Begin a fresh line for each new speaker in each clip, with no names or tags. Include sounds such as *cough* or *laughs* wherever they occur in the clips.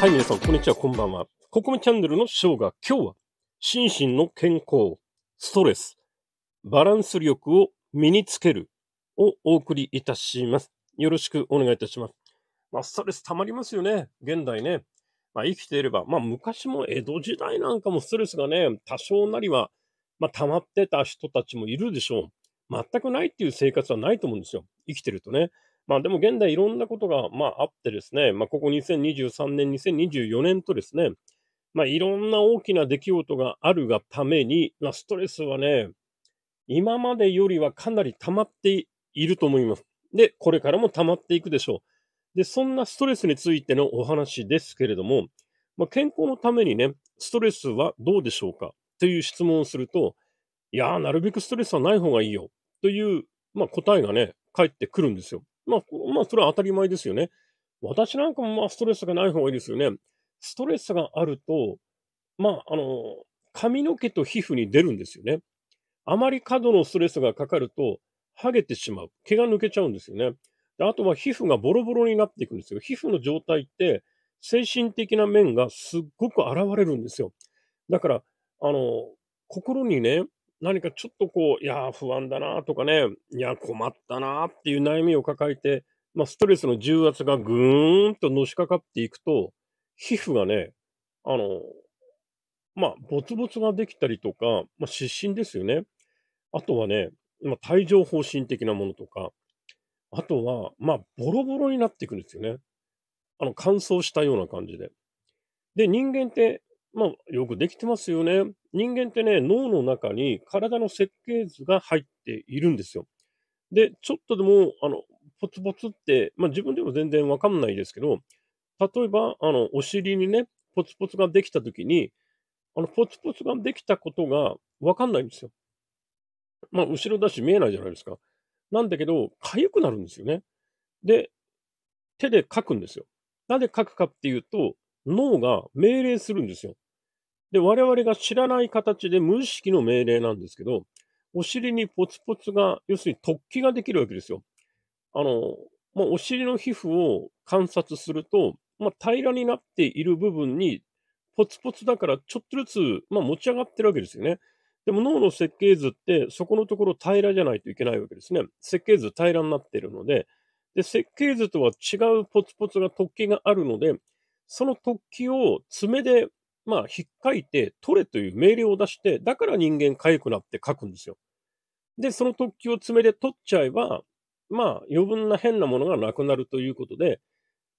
はい、皆さん、こんにちは、こんばんは。ココミチャンネルのショーが今日は、心身の健康、ストレス、バランス力を身につけるをお送りいたします。よろしくお願いいたします。まあ、ストレス溜まりますよね、現代ね。まあ、生きていれば、まあ、昔も江戸時代なんかもストレスがね、多少なりは、まあ、溜まってた人たちもいるでしょう。全くないっていう生活はないと思うんですよ。生きてるとね。まあでも現代いろんなことが、まあ、あってですね、まあ、ここ2023年、2024年とですね、まあ、いろんな大きな出来事があるがために、まあ、ストレスはね、今までよりはかなり溜まっていると思います。で、これからも溜まっていくでしょう。で、そんなストレスについてのお話ですけれども、まあ、健康のためにね、ストレスはどうでしょうかという質問をすると、いやー、なるべくストレスはない方がいいよという、まあ、答えがね、返ってくるんですよ。まあ、まあ、それは当たり前ですよね。私なんかもまあ、ストレスがない方がいいですよね。ストレスがあると、まあ、あの、髪の毛と皮膚に出るんですよね。あまり過度のストレスがかかると、剥げてしまう。毛が抜けちゃうんですよね。であとは皮膚がボロボロになっていくんですよ。皮膚の状態って、精神的な面がすっごく現れるんですよ。だから、あの、心にね、何かちょっとこう、いや、不安だなとかね、いや、困ったなっていう悩みを抱えて、まあ、ストレスの重圧がぐーんとのしかかっていくと、皮膚がね、あの、まあ、ボツボツができたりとか、まあ、湿疹ですよね。あとはね、まあ、帯状疱疹的なものとか、あとは、まあ、ボロボロになっていくんですよね。あの、乾燥したような感じで。で、人間って、まあ、よくできてますよね。人間ってね、脳の中に体の設計図が入っているんですよ。で、ちょっとでも、あの、ポツポツって、まあ自分でも全然わかんないですけど、例えば、あの、お尻にね、ポツポツができたときに、あの、ポツポツができたことがわかんないんですよ。まあ、後ろだし見えないじゃないですか。なんだけど、痒くなるんですよね。で、手で書くんですよ。なんで書くかっていうと、脳が命令するんですよ。で、我々が知らない形で無意識の命令なんですけど、お尻にポツポツが、要するに突起ができるわけですよ。あの、まあ、お尻の皮膚を観察すると、まあ、平らになっている部分に、ポツポツだからちょっとずつ、まあ、持ち上がってるわけですよね。でも脳の設計図って、そこのところ平らじゃないといけないわけですね。設計図平らになっているので、で、設計図とは違うポツポツが突起があるので、その突起を爪でまあ、引っかいて、取れという命令を出して、だから人間痒くなって書くんですよ。で、その突起を爪で取っちゃえば、まあ、余分な変なものがなくなるということで、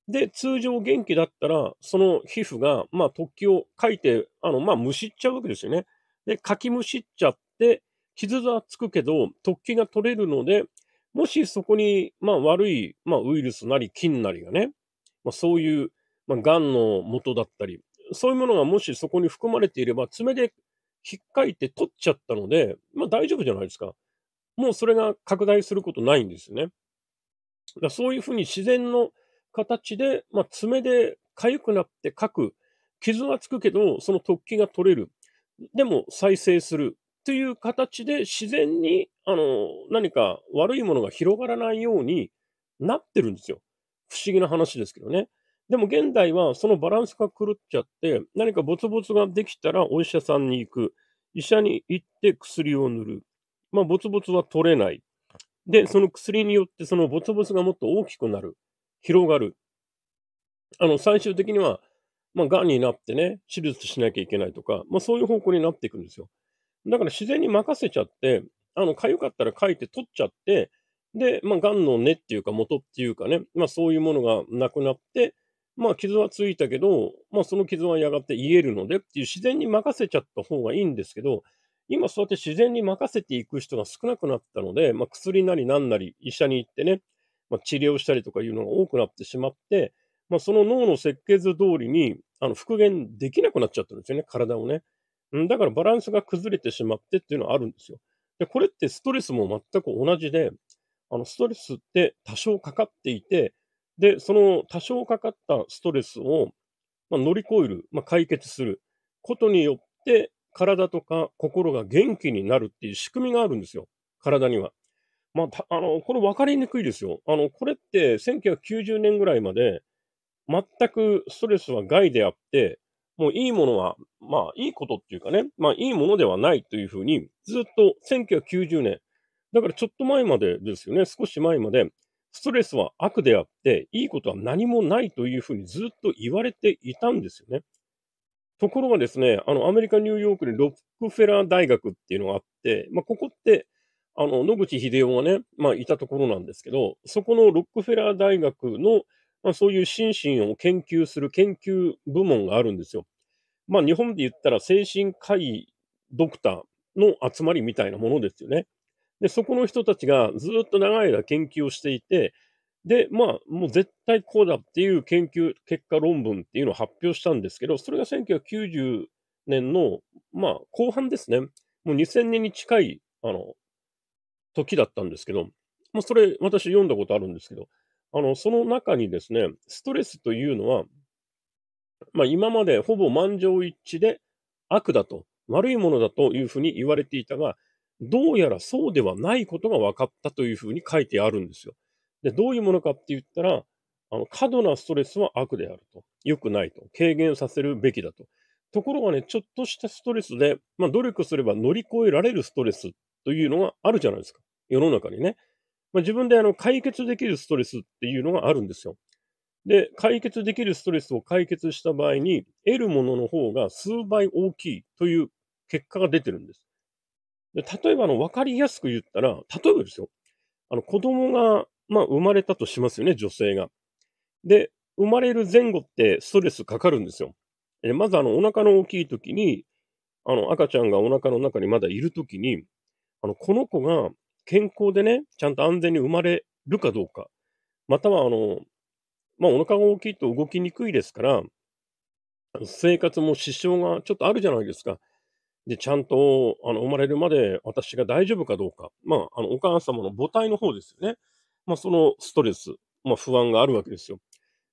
で、通常元気だったら、その皮膚が、まあ、突起を書いて、あの、まあ、むしっちゃうわけですよね。で、書きむしっちゃって、傷がつくけど、突起が取れるので、もしそこに、まあ、悪い、まあ、ウイルスなり菌なりがね、まあ、そういう、まあ、癌の元だったり、そういうものがもしそこに含まれていれば、爪で引っかいて取っちゃったので、まあ大丈夫じゃないですか。もうそれが拡大することないんですよね。だそういうふうに自然の形で、まあ、爪で痒くなって書く。傷はつくけど、その突起が取れる。でも再生する。という形で自然に、あの、何か悪いものが広がらないようになってるんですよ。不思議な話ですけどね。でも現代はそのバランスが狂っちゃって、何かボツボツができたらお医者さんに行く。医者に行って薬を塗る。まあ、ボツボツは取れない。で、その薬によってそのボツボツがもっと大きくなる。広がる。あの、最終的には、まあ、癌になってね、手術しなきゃいけないとか、まあ、そういう方向になっていくんですよ。だから自然に任せちゃって、あの、かゆかったら書いて取っちゃって、で、まあ、癌の根っていうか元っていうかね、まあ、そういうものがなくなって、まあ傷はついたけど、まあその傷はやがて癒えるのでっていう自然に任せちゃった方がいいんですけど、今そうやって自然に任せていく人が少なくなったので、まあ薬なりななり医者に行ってね、まあ、治療したりとかいうのが多くなってしまって、まあ、その脳の設計図通りにあの復元できなくなっちゃったんですよね、体をね。だからバランスが崩れてしまってっていうのはあるんですよ。で、これってストレスも全く同じで、あの、ストレスって多少かかっていて、で、その多少かかったストレスを、ま乗り越える、まあ、解決することによって、体とか心が元気になるっていう仕組みがあるんですよ。体には。まあ、あの、これ分かりにくいですよ。あの、これって1990年ぐらいまで、全くストレスは害であって、もういいものは、まあ、いいことっていうかね、まあ、いいものではないというふうに、ずっと1990年、だからちょっと前までですよね、少し前まで、ストレスは悪であって、いいことは何もないというふうにずっと言われていたんですよね。ところがですね、あの、アメリカ・ニューヨークにロックフェラー大学っていうのがあって、まあ、ここって、あの、野口英世がね、まあ、いたところなんですけど、そこのロックフェラー大学の、まあ、そういう心身を研究する研究部門があるんですよ。まあ、日本で言ったら精神科医ドクターの集まりみたいなものですよね。で、そこの人たちがずっと長い間研究をしていて、で、まあ、もう絶対こうだっていう研究結果論文っていうのを発表したんですけど、それが1990年の、まあ、後半ですね。もう2000年に近い、あの、時だったんですけど、まあ、それ、私読んだことあるんですけど、あの、その中にですね、ストレスというのは、まあ、今までほぼ満場一致で悪だと、悪いものだというふうに言われていたが、どうやらそうではないことが分かったというふうに書いてあるんですよ。で、どういうものかって言ったら、あの過度なストレスは悪であると。良くないと。軽減させるべきだと。ところがね、ちょっとしたストレスで、まあ、努力すれば乗り越えられるストレスというのがあるじゃないですか。世の中にね。まあ、自分であの解決できるストレスっていうのがあるんですよ。で、解決できるストレスを解決した場合に、得るものの方が数倍大きいという結果が出てるんです。で、例えばの、わかりやすく言ったら、例えばですよ。あの、子供が、まあ、生まれたとしますよね、女性が。で、生まれる前後ってストレスかかるんですよ。えまずあの、お腹の大きい時に、あの、赤ちゃんがお腹の中にまだいる時に、あの、この子が健康でね、ちゃんと安全に生まれるかどうか。またはあの、まあ、お腹が大きいと動きにくいですから、生活も支障がちょっとあるじゃないですか。で、ちゃんと、あの、生まれるまで私が大丈夫かどうか。まあ、あの、お母様の母体の方ですよね。まあ、そのストレス、まあ、不安があるわけですよ。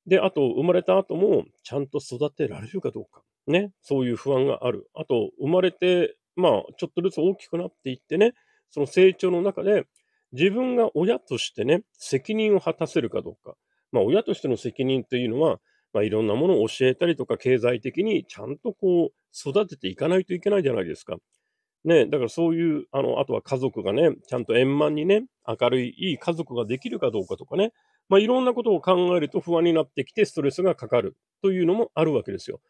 で、あと、生まれた後も、ちゃんと育てられるかどうか。ね。そういう不安がある。あと、生まれて、まあ、ちょっとずつ大きくなっていってね、その成長の中で、自分が親としてね、責任を果たせるかどうか。まあ、親としての責任というのは、まあ、いろんなものを教えたりとか、経済的にちゃんとこう、育てていかないといけないじゃないですか。ね、だからそういう、あの、あとは家族がね、ちゃんと円満にね、明るい、いい家族ができるかどうかとかね、まあ、いろんなことを考えると不安になってきて、ストレスがかかるというのもあるわけですよ。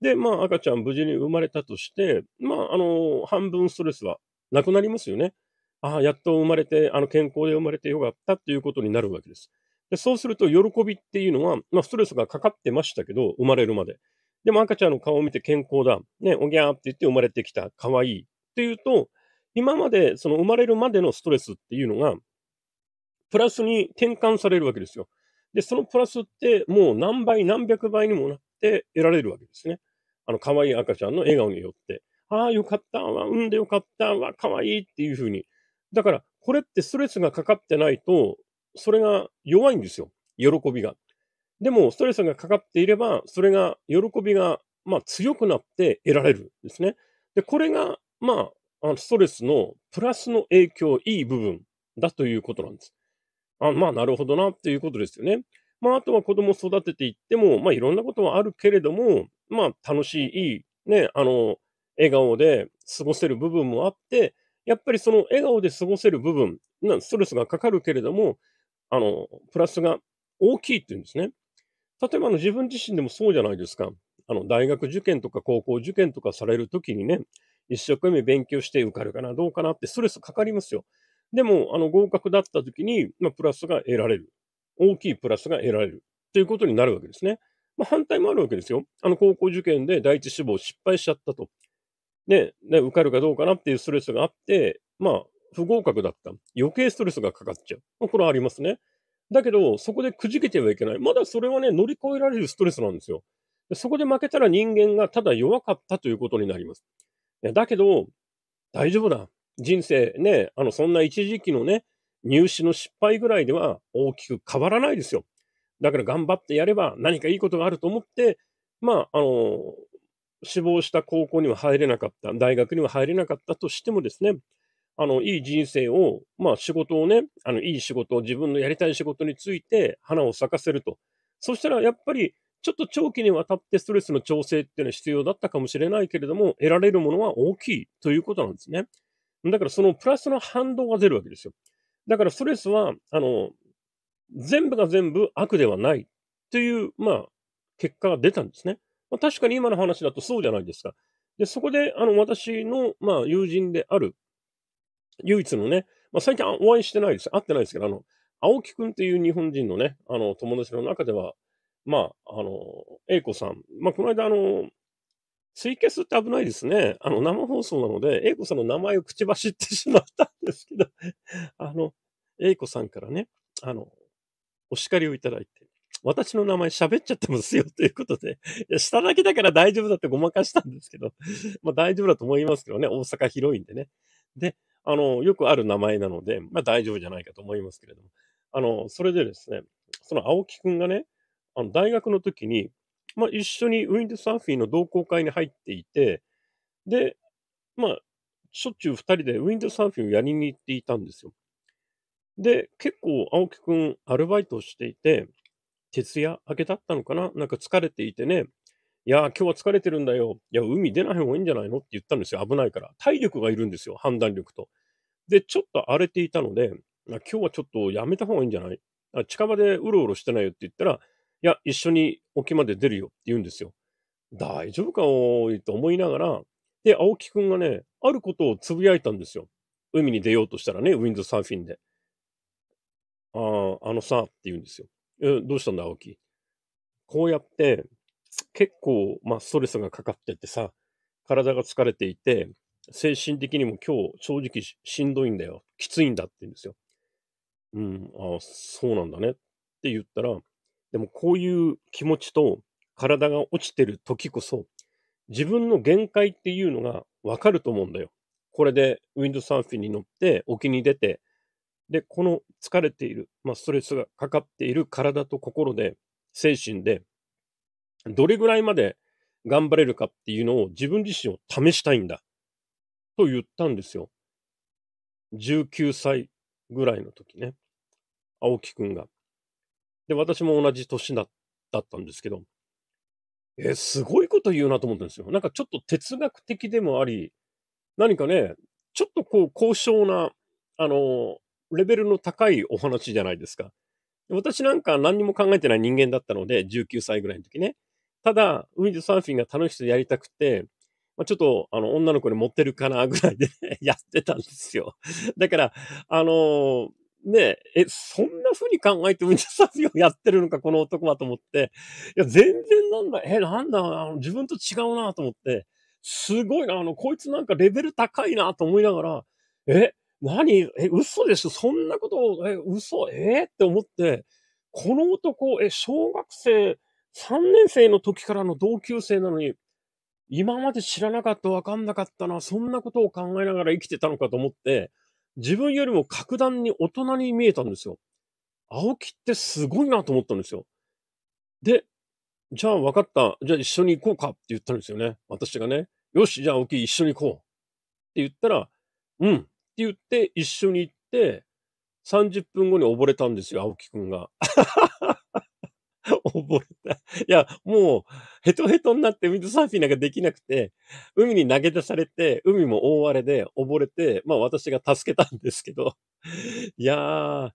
で、まあ、赤ちゃん無事に生まれたとして、まあ、あの、半分ストレスはなくなりますよね。ああ、やっと生まれて、あの、健康で生まれてよかったということになるわけです。で、そうすると喜びっていうのは、まあ、ストレスがかかってましたけど、生まれるまで。でも赤ちゃんの顔を見て健康だ。ね、おぎゃーって言って生まれてきた。かわいっていうと、今までその生まれるまでのストレスっていうのが、プラスに転換されるわけですよ。で、そのプラスってもう何倍何百倍にもなって得られるわけですね。あの、可愛い赤ちゃんの笑顔によって。ああ、よかった。わ、産んでよかった。わ、可愛いっていうふうに。だから、これってストレスがかかってないと、それが弱いんですよ。喜びが。でも、ストレスがかかっていれば、それが、喜びが、まあ、強くなって得られるんですね。で、これが、まあ、ストレスのプラスの影響、いい部分だということなんです。あまあ、なるほどな、っていうことですよね。まあ、あとは子供を育てていっても、まあ、いろんなことはあるけれども、まあ、楽しい、いい、ね、あの、笑顔で過ごせる部分もあって、やっぱりその笑顔で過ごせる部分、ストレスがかかるけれども、あの、プラスが大きいって言うんですね。例えばあの自分自身でもそうじゃないですか。あの、大学受験とか高校受験とかされるときにね、一生懸命勉強して受かるかな、どうかなってストレスかかりますよ。でも、あの、合格だったときに、まあ、プラスが得られる。大きいプラスが得られる。ということになるわけですね。まあ、反対もあるわけですよ。あの、高校受験で第一志望失敗しちゃったと。ね、ね、受かるかどうかなっていうストレスがあって、まあ、不合格だった。余計ストレスがかかっちゃう。これはありますね。だけど、そこでくじけてはいけない。まだそれはね、乗り越えられるストレスなんですよ。そこで負けたら人間がただ弱かったということになります。だけど、大丈夫だ。人生ね、あの、そんな一時期のね、入試の失敗ぐらいでは大きく変わらないですよ。だから頑張ってやれば何かいいことがあると思って、まあ、あの、死亡した高校には入れなかった、大学には入れなかったとしてもですね、あの、いい人生を、まあ仕事をね、あの、いい仕事を、自分のやりたい仕事について花を咲かせると。そしたらやっぱり、ちょっと長期にわたってストレスの調整っていうのは必要だったかもしれないけれども、得られるものは大きいということなんですね。だからそのプラスの反動が出るわけですよ。だからストレスは、あの、全部が全部悪ではないっていう、まあ、結果が出たんですね。まあ、確かに今の話だとそうじゃないですか。で、そこで、あの、私の、まあ、友人である唯一のね、まあ、最近お会いしてないです。会ってないですけど、あの、青木くんっていう日本人のね、あの、友達の中では、まあ、あの、英子さん。まあ、この間、あの、ツイキャスって危ないですね。あの、生放送なので、英子さんの名前を口走ってしまったんですけど、*laughs* あの、英子さんからね、あの、お叱りをいただいて、私の名前喋っちゃってますよということで、いや下だけだから大丈夫だってごまかしたんですけど、まあ大丈夫だと思いますけどね、大阪広いんでね。で、あの、よくある名前なので、まあ大丈夫じゃないかと思いますけれども、あの、それでですね、その青木くんがね、あの大学の時に、まあ一緒にウィンドサーフィンの同好会に入っていて、で、まあ、しょっちゅう二人でウィンドサーフィンをやりに行っていたんですよ。で、結構青木くんアルバイトをしていて、徹夜明けだったのかななんか疲れていてね、いや、今日は疲れてるんだよ。いや、海出ない方がいいんじゃないのって言ったんですよ。危ないから。体力がいるんですよ。判断力と。で、ちょっと荒れていたので、今日はちょっとやめた方がいいんじゃない近場でうろうろしてないよって言ったら、いや、一緒に沖まで出るよって言うんですよ。大丈夫かおいと思いながら、で、青木くんがね、あることをつぶやいたんですよ。海に出ようとしたらね、ウィンドサーフィンで。ああ、あのさ、って言うんですよ。え、どうしたんだ、青木。こうやって、結構、まあ、ストレスがかかっててさ、体が疲れていて、精神的にも今日正直しんどいんだよ。きついんだって言うんですよ。うん、ああ、そうなんだねって言ったら、でもこういう気持ちと体が落ちてる時こそ、自分の限界っていうのがわかると思うんだよ。これでウィンドサーフィンに乗って沖に出て、で、この疲れている、まあ、ストレスがかかっている体と心で、精神で、どれぐらいまで頑張れるかっていうのを自分自身を試したいんだ。と言ったんですよ。19歳ぐらいの時ね。青木くんが。で、私も同じ年だったんですけど、えすごいこと言うなと思ったんですよ。なんかちょっと哲学的でもあり、何かね、ちょっとこう高尚な、あのレベルの高いお話じゃないですか。私なんか何にも考えてない人間だったので、19歳ぐらいの時ね。ただ、ウィンドサーフィンが楽しくやりたくて、まあ、ちょっと、あの、女の子に持ってるかな、ぐらいで、*laughs* やってたんですよ。だから、あのー、ねえ、え、そんな風に考えてウィンドサーフィンをやってるのか、この男はと思って、いや、全然なんだ、え、なんだ、あの自分と違うなと思って、すごいな、あの、こいつなんかレベル高いなと思いながら、え、何え、嘘でしょそんなことを、え、嘘えー、って思って、この男、え、小学生、3年生の時からの同級生なのに、今まで知らなかったわかんなかったな、そんなことを考えながら生きてたのかと思って、自分よりも格段に大人に見えたんですよ。青木ってすごいなと思ったんですよ。で、じゃあ分かった。じゃあ一緒に行こうかって言ったんですよね。私がね。よし、じゃあ青木一緒に行こう。って言ったら、うんって言って一緒に行って、30分後に溺れたんですよ、青木くんが。溺 *laughs* れた。いや、もう、ヘトヘトになって水サーフィンなんかできなくて、海に投げ出されて、海も大荒れで溺れて、まあ私が助けたんですけど。*laughs* いやー、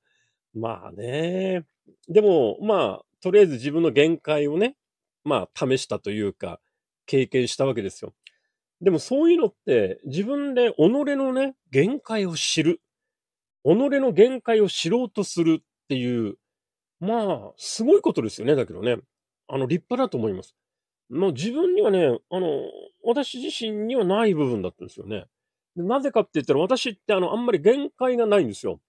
まあね。でも、まあ、とりあえず自分の限界をね、まあ試したというか、経験したわけですよ。でもそういうのって、自分で己のね、限界を知る。己の限界を知ろうとするっていうまあ、すごいことですよね、だけどね。あの、立派だと思います。もう自分にはね、あの、私自身にはない部分だったんですよね。でなぜかって言ったら、私ってあの、あんまり限界がないんですよ。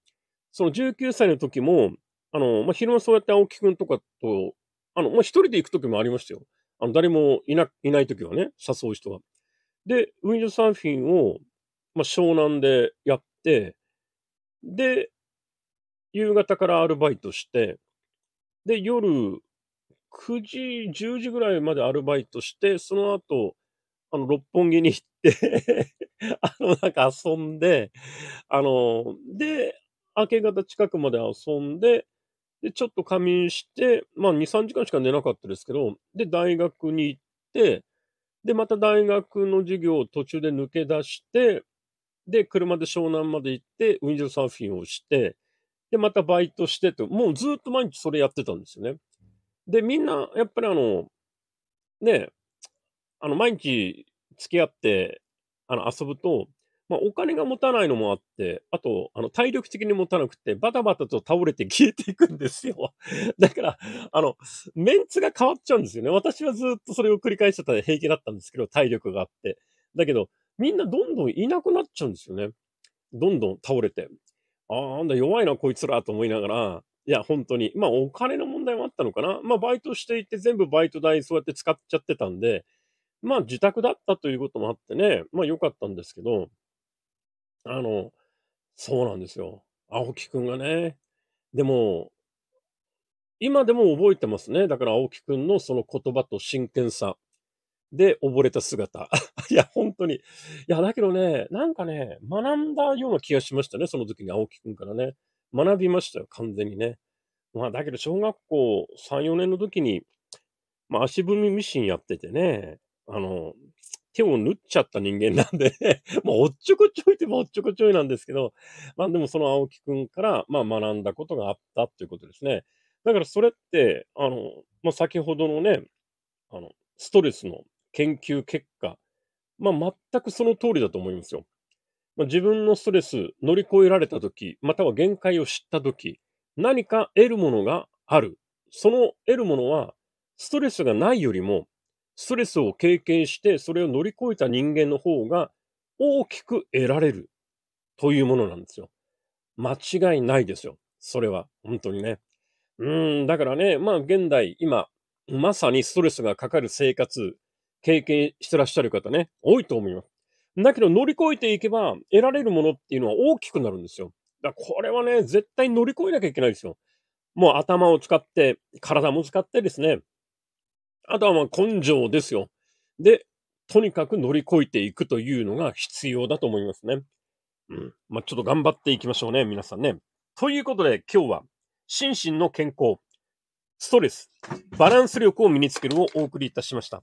その19歳の時も、あの、まあ、昼間そうやって青木くんとかと、あの、まあ、一人で行く時もありましたよ。あの、誰もいな、いない時はね、誘う人が。で、ウィンドサーフィンを、まあ、湘南でやって、で、夕方からアルバイトして、で、夜9時、10時ぐらいまでアルバイトして、その後、あの、六本木に行って *laughs* あの、なんか遊んで、あの、で、明け方近くまで遊んで、で、ちょっと仮眠して、まあ、2、3時間しか寝なかったですけど、で、大学に行って、で、また大学の授業を途中で抜け出して、で、車で湘南まで行って、ウィンルサーフィンをして、で、またバイトしてと、もうずっと毎日それやってたんですよね。で、みんな、やっぱりあの、ね、あの、毎日付き合って、あの、遊ぶと、まあ、お金が持たないのもあって、あと、あの、体力的に持たなくて、バタバタと倒れて消えていくんですよ。*laughs* だから、あの、メンツが変わっちゃうんですよね。私はずっとそれを繰り返してたら平気だったんですけど、体力があって。だけど、みんなどんどんいなくなっちゃうんですよね。どんどん倒れて。ああ、なんだ、弱いな、こいつら、と思いながら、いや、本当に。まあ、お金の問題もあったのかな。まあ、バイトしていて、全部バイト代、そうやって使っちゃってたんで、まあ、自宅だったということもあってね、まあ、良かったんですけど、あの、そうなんですよ。青木くんがね。でも、今でも覚えてますね。だから青木くんのその言葉と真剣さ。で、溺れた姿。*laughs* いや、本当に。いや、だけどね、なんかね、学んだような気がしましたね、その時に青木くんからね。学びましたよ、完全にね。まあ、だけど、小学校3、4年の時に、まあ、足踏みミシンやっててね、あの、手を縫っちゃった人間なんで、ね、も *laughs* うおっちょこちょいってもおっちょこちょいなんですけど、まあでもその青木くんから、まあ学んだことがあったっていうことですね。だからそれって、あの、まあ先ほどのね、あの、ストレスの研究結果、まあ、全くその通りだと思いますよ。まあ、自分のストレス乗り越えられたとき、または限界を知ったとき、何か得るものがある。その得るものは、ストレスがないよりも、ストレスを経験して、それを乗り越えた人間の方が大きく得られるというものなんですよ。間違いないですよ。それは、本当にね。うん、だからね、まあ現代、今、まさにストレスがかかる生活、経験してらっしゃる方ね、多いと思います。だけど乗り越えていけば得られるものっていうのは大きくなるんですよ。だからこれはね、絶対乗り越えなきゃいけないですよ。もう頭を使って、体も使ってですね。あとはまあ根性ですよ。で、とにかく乗り越えていくというのが必要だと思いますね。うん。まあ、ちょっと頑張っていきましょうね、皆さんね。ということで今日は、心身の健康、ストレス、バランス力を身につけるをお送りいたしました。